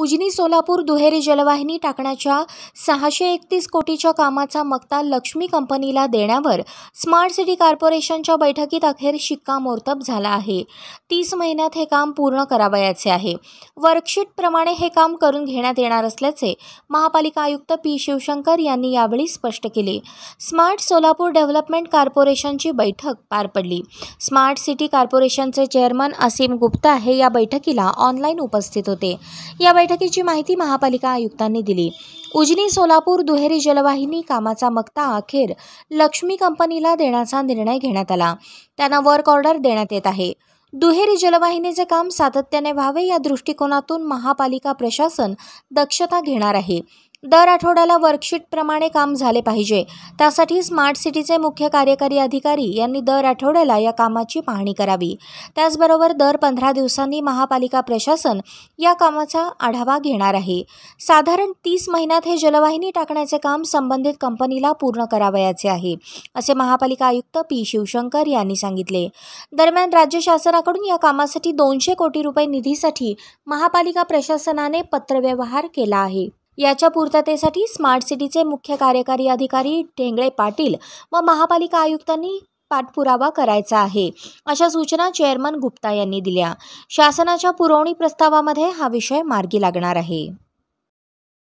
उजनी सोलापूर दुहेरी जलवाहिनी टाकण्याच्या सहाशे एकतीस कोटीच्या कामाचा मक्ता लक्ष्मी कंपनीला देण्यावर स्मार्ट सिटी कॉर्पोरेशनच्या बैठकीत अखेर शिक्कामोर्तब झाला आहे तीस महिन्यात हे काम पूर्ण करावयाचे आहे वर्कशीटप्रमाणे हे काम करून घेण्यात येणार असल्याचे महापालिका आयुक्त पी शिवशंकर यांनी यावेळी स्पष्ट केले स्मार्ट सोलापूर डेव्हलपमेंट कॉर्पोरेशनची बैठक पार पडली स्मार्ट सिटी कॉर्पोरेशनचे चेअरमन असीम गुप्ता हे या बैठकीला ऑनलाईन उपस्थित होते या बैठकीची माहिती महापालिका आयुक्तांनी दिली उजनी सोलापूर दुहेरी जलवाहिनी कामाचा मक्ता अखेर लक्ष्मी कंपनीला देण्याचा निर्णय घेण्यात आला त्यांना वर्क ऑर्डर देण्यात येत आहे दुहेरी जलवाहिनीचे काम सातत्याने व्हावे या दृष्टिकोनातून महापालिका प्रशासन दक्षता घेणार आहे दर आठवड्याला वर्कशीटप्रमाणे काम झाले पाहिजे त्यासाठी स्मार्ट सिटीचे मुख्य कार्यकारी अधिकारी यांनी दर आठवड्याला या कामाची पाहणी करावी त्याचबरोबर दर पंधरा दिवसांनी महापालिका प्रशासन या कामाचा आढावा घेणार आहे साधारण तीस महिन्यात हे जलवाहिनी टाकण्याचे काम संबंधित कंपनीला पूर्ण करावयाचे आहे असे महापालिका आयुक्त पी शिवशंकर यांनी सांगितले दरम्यान राज्य शासनाकडून या कामासाठी दोनशे कोटी रुपये निधीसाठी महापालिका प्रशासनाने पत्रव्यवहार केला आहे याच्या पूर्ततेसाठी स्मार्ट सिटीचे मुख्य कार्यकारी अधिकारी ढेंगळे पाटील व महापालिका आयुक्तांनी पाठपुरावा करायचा आहे अशा सूचना चेअरमन गुप्ता यांनी दिल्या शासनाच्या पुरवणी प्रस्तावामध्ये हा विषय मार्गी लागणार आहे